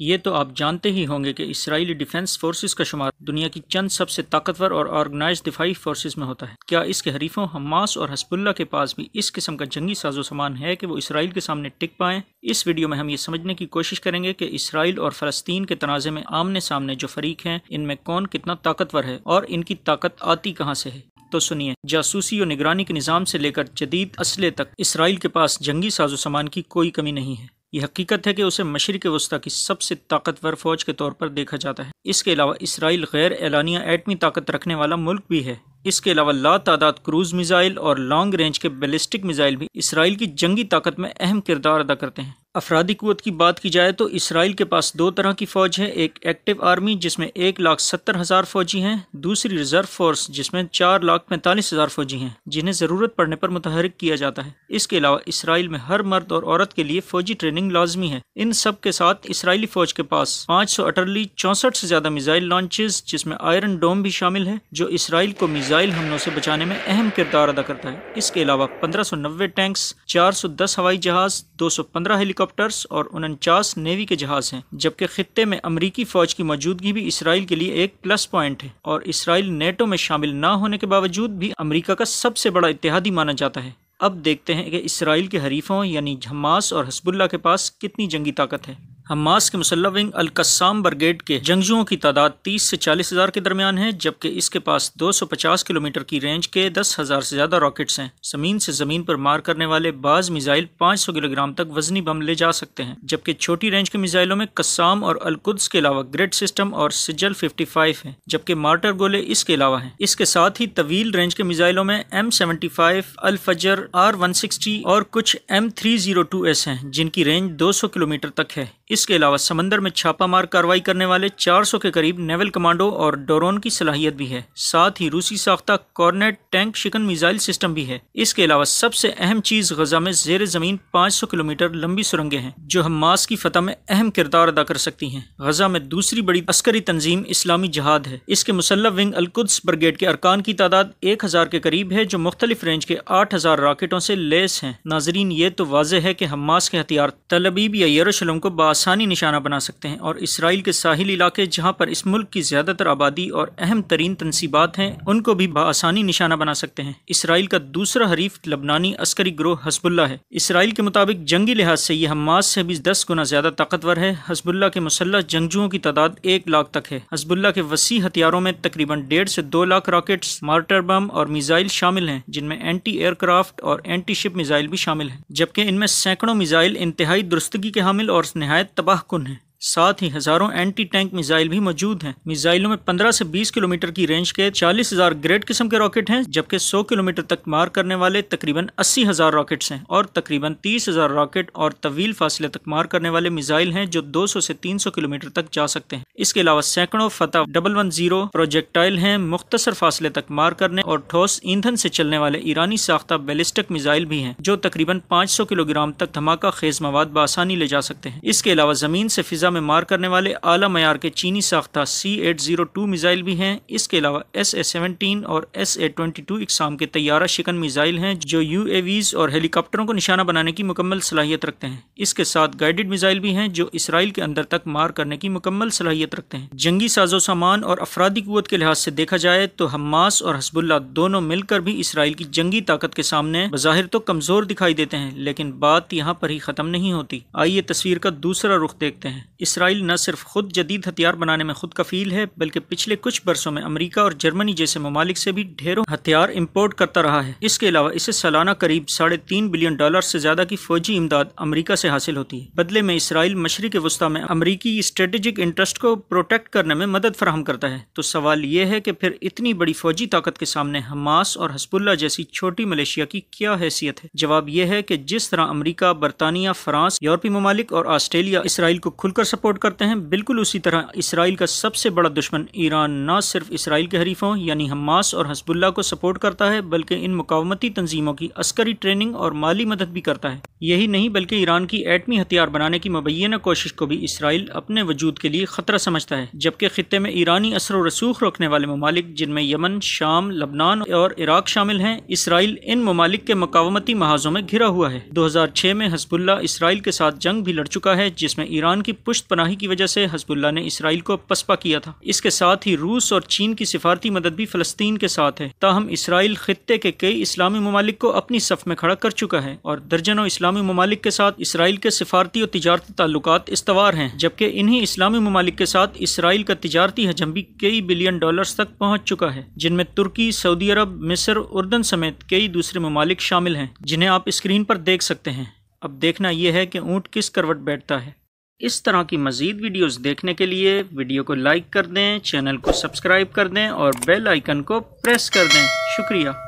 ये तो आप जानते ही होंगे कि इसराइली डिफेंस फोर्सेस का शुमार दुनिया की चंद सबसे ताकतवर और ऑर्गेनाइज दिफाई फोर्सेस में होता है क्या इसके हरीफों हमास और हसबुल्ला के पास भी इस किस्म का जंगी साजो सामान है कि वो इसराइल के सामने टिक पाएं इस वीडियो में हम ये समझने की कोशिश करेंगे कि इसराइल और फलस्तीन के तनाजे में आमने सामने जो फरीक हैं इनमें कौन कितना ताकतवर है और इनकी ताकत आती कहाँ से है तो सुनिए जासूसी और निगरानी के निज़ाम से लेकर जदीद असले तक इसराइल के पास जंगी साजो सामान की कोई कमी नहीं है ये हकीकत है कि उसे मशरक वस्ती की सबसे ताकतवर फौज के तौर पर देखा जाता है इसके अलावा इसराइल गैर एलानिया एटमी ताकत रखने वाला मुल्क भी है इसके अलावा ला तादाद क्रूज मिज़ाइल और लॉन्ग रेंज के बेलिस्टिक मिज़ाइल भी इसराइल की जंगी ताकत में अहम किरदार अदा करते हैं अफराधी कुत की बात की जाए तो इसराइल के पास दो तरह की फ़ौज है एक एक्टिव आर्मी जिसमें एक लाख सत्तर हज़ार फ़ौजी हैं दूसरी रिज़र्व फोर्स जिसमें चार लाख पैंतालीस हज़ार फ़ौजी हैं जिन्हें ज़रूरत पड़ने पर मुतहरक किया जाता है इसके अलावा इसराइल में हर मर्द और औरत के लिए फ़ौजी ट्रेनिंग लाजमी है इन सब के साथ इसराइली फ़ौज के पास पाँच सौ अटरली चौंसठ से ज़्यादा मिज़ाइल लॉन्चेज जिसमें आयरन डोम भी शामिल है जो इसराइल को मिज़ाइल हमलों से बचाने में अहम किरदार अदा करता है इसके अलावा पंद्रह सौ नब्बे टैंक्स चार सौ दस हवाई जहाज़ दो सौ पंद्रह हेलीकॉप्टर हेलीकॉप्टर्स और उनचास नेवी के जहाज हैं जबकि खत्े में अमरीकी फ़ौज की मौजूदगी भी इसराइल के लिए एक प्लस पॉइंट है और इसराइल नेटो में शामिल न होने के बावजूद भी अमरीका का सबसे बड़ा इतिहादी माना जाता है अब देखते हैं कि इसराइल के हरीफों यानी हमास और हसबुल्ला के पास कितनी जंगी ताकत है हमास के विंग अलकस्साम ब्रिगेड के जंगजुओं की तादाद 30 से चालीस हज़ार के दरमियान है जबकि इसके पास 250 किलोमीटर की रेंज के दस हज़ार से ज़्यादा रॉकेट्स हैं ज़मीन से ज़मीन पर मार करने वाले बाज मिज़ाइल 500 किलोग्राम तक वजनी बम ले जा सकते हैं जबकि छोटी रेंज के मिज़ाइलों में कस्साम और अलकुद्स के अलावा ग्रेड सिस्टम और सिजल फिफ्टी फाइव है जबकि मार्टर गोले इसके अलावा है इसके साथ ही तवील रेंज के मिज़ाइलों में एम सेवेंटी फाइव अलफजर आर वन सिक्सटी और कुछ M three zero two S हैं जिनकी रेंज दो सौ किलोमीटर तक है इसके अलावा समंदर में छापामार कार्रवाई करने वाले 400 के करीब नेवल कमांडो और डोरोन की सलाहियत भी है साथ ही रूसी साख्ता कॉर्नेट टैंक शिकन मिसाइल सिस्टम भी है इसके अलावा सबसे अहम चीज गजा में जेर जमीन 500 किलोमीटर लंबी सुरंगें हैं जो हमास की फतह में अहम किरदार अदा कर सकती है गजा में दूसरी बड़ी अस्करी तंजीम इस्लामी जहाद है इसके मुसल्ह विंग अलकुद्स ब्रिगेड के अरकान की तादाद एक हजार के करीब है जो मुख्तलिफ रेंज के आठ हजार राकेटों से लेस है नाजरीन ये तो वाजह है हम हमास के हथियार तलबीब या यरूशलम को बास आसानी निशाना बना सकते हैं और इसराइल के साहिल इलाके जहाँ पर इस मुल्क की ज़्यादातर आबादी और अहम तरीन तनसीबात हैं उनको भी आसानी निशाना बना सकते हैं इसराइल का दूसरा हरीफ लबनानी अस्करी ग्रोह हसबुल्ला है इसराइल के मुताबिक जंगी लिहाज से यह हमास से भी दस गुना ज़्यादा ताकतवर है हसबुल्ला के मुसल्ह जंगजुओं की तादाद एक लाख तक है हसबुल्ला के वसी हथियारों में तकरीबन डेढ़ से दो लाख रॉकेट्स मार्टर बम और मिज़ाइल शामिल हैं जिनमें एंटी एयरक्राफ्ट और एंटी शिप मिज़ाइल भी शामिल है जबकि इनमें सैकड़ों मिज़ाइल इंतहाई दुरुस्तगी के हामिल और नहायत तबाह कन है साथ ही हज़ारों एंटी टैंक मिसाइल भी मौजूद हैं मिसाइलों में 15 से 20 किलोमीटर की रेंज के 40,000 ग्रेड किस्म के रॉकेट हैं जबकि 100 किलोमीटर तक मार करने वाले तकरीबन 80,000 रॉकेट्स हैं और तकरीबन 30,000 रॉकेट और तवील फासले तक मार करने वाले मिसाइल हैं जो 200 से 300 किलोमीटर तक जा सकते हैं इसके अलावा सैकड़ों फतेह डबल वन जीरो प्रोजेक्टाइल हैं मुख्तसर फासले तक मार करने और ठोस ईंधन से चलने वाले ईरानी साख्ता बेलिस्टिक मिजाइल भी हैं जो तकरीबन सौ किलोग्राम तक धमाका खेज मवाद बसानी ले जा सकते हैं इसके अलावा जमीन से फिजा फ़िज़ा में मार करने वाले अली मैार के चीनी साख्ता C eight zero two missile भी हैं इसके अलावा एस ए सेवनटीन और एस ए ट्वेंटी टू इकसाम के तैयारा शिकन मिज़ाइल हैं जो यू ए वीज़ और हेलीकॉप्टरों को निशाना बनाने की मुकम्मल सलाहियत रखते हैं इसके साथ गाइडेड मिज़ाइल भी हैं जो इसराइल के अंदर तक मार करने की मुकम्मल सलाहियत रखते हैं जंगी साजो सामान और अफराधी क़वत के लिहाज से देखा जाए तो हमास और हसबुल्ला दोनों मिलकर भी इसराइल की जंगी ताकत के सामने बाहिर तो कमज़ोर दिखाई देते हैं लेकिन बात यहाँ पर ही ख़त्म नहीं होती आइए तस्वीर का दूसरा रुख देखते हैं इसराइल न सिर्फ खुद जदीद हथियार बनाने में खुद कफील है बल्कि पिछले कुछ बरसों में अमरीका और जर्मनी जैसे ममालिक से भी ढेरों हथियार इम्पोर्ट करता रहा है इसके अलावा इसे सालाना करीब साढ़े तीन बिलियन डॉलर से ज्यादा की फौजी इमदाद अमरीका से हासिल होती है बदले में इसराइल मशरक वस्ता में अमरीकी स्ट्रेटेजिक इंटरेस्ट को प्रोटेक्ट करने में मदद फराहम करता है तो सवाल यह है कि फिर इतनी बड़ी फौजी ताकत के सामने हमास और हसबुल्ला जैसी छोटी मलेशिया की क्या हैसियत है जवाब यह है कि जिस तरह अमरीका बरतानिया फ्रांस यूरोपीय ममालिक और ऑस्ट्रेलिया इसराइल को खुलकर सपोर्ट करते हैं बिल्कुल उसी तरह इसराइल का सबसे बड़ा दुश्मन ईरान न सिर्फ इसराइल के हरीफों यानी हमास और हसबुल्ला को सपोर्ट करता है बल्कि इन मुकावमती तंजीमों की अस्करी ट्रेनिंग और माली मदद भी करता है यही नहीं बल्कि ईरान की एटमी हथियार बनाने की मुबैना कोशिश को भी इसराइल अपने वजूद के लिए ख़तरा समझता है जबकि खत्े में ईरानी असर व रसूख रोकने वाले ममालिक जिनमें यमन शाम लबनान और इराक शामिल हैं इसराइल इन ममालिक के मकावती महाजों में घिरा हुआ है दो हज़ार छह में हसबुल्ला इसराइल के साथ जंग भी लड़ चुका है जिसमें ईरान की पुश्त पनाही की वजह से हजबुल्ला ने इसराइल को पसपा किया था इसके साथ ही रूस और चीन की सिफारती मदद भी फलस्तीन के साथ है ताहम इसराइल खत्े के कई इस्लामी ममालिक को अपनी सफ में खड़ा कर चुका है और दर्जनों इस्लामी ममालिक के साथ इसराइल के सिफारती और तजारती ताल्लुक इस्तवार हैं जबकि इन्हीं इस्लामी ममालिक के साथ इसराइल का तजारती हजम भी कई बिलियन डॉलर तक पहुँच चुका है जिनमें तुर्की सऊदी अरब मिस्र उर्दन समेत कई दूसरे ममालिक शामिल हैं जिन्हें आप स्क्रीन पर देख सकते हैं अब देखना यह है कि ऊँट किस करवट बैठता है इस तरह की मज़ीद वीडियोस देखने के लिए वीडियो को लाइक कर दें चैनल को सब्सक्राइब कर दें और बेल आइकन को प्रेस कर दें शुक्रिया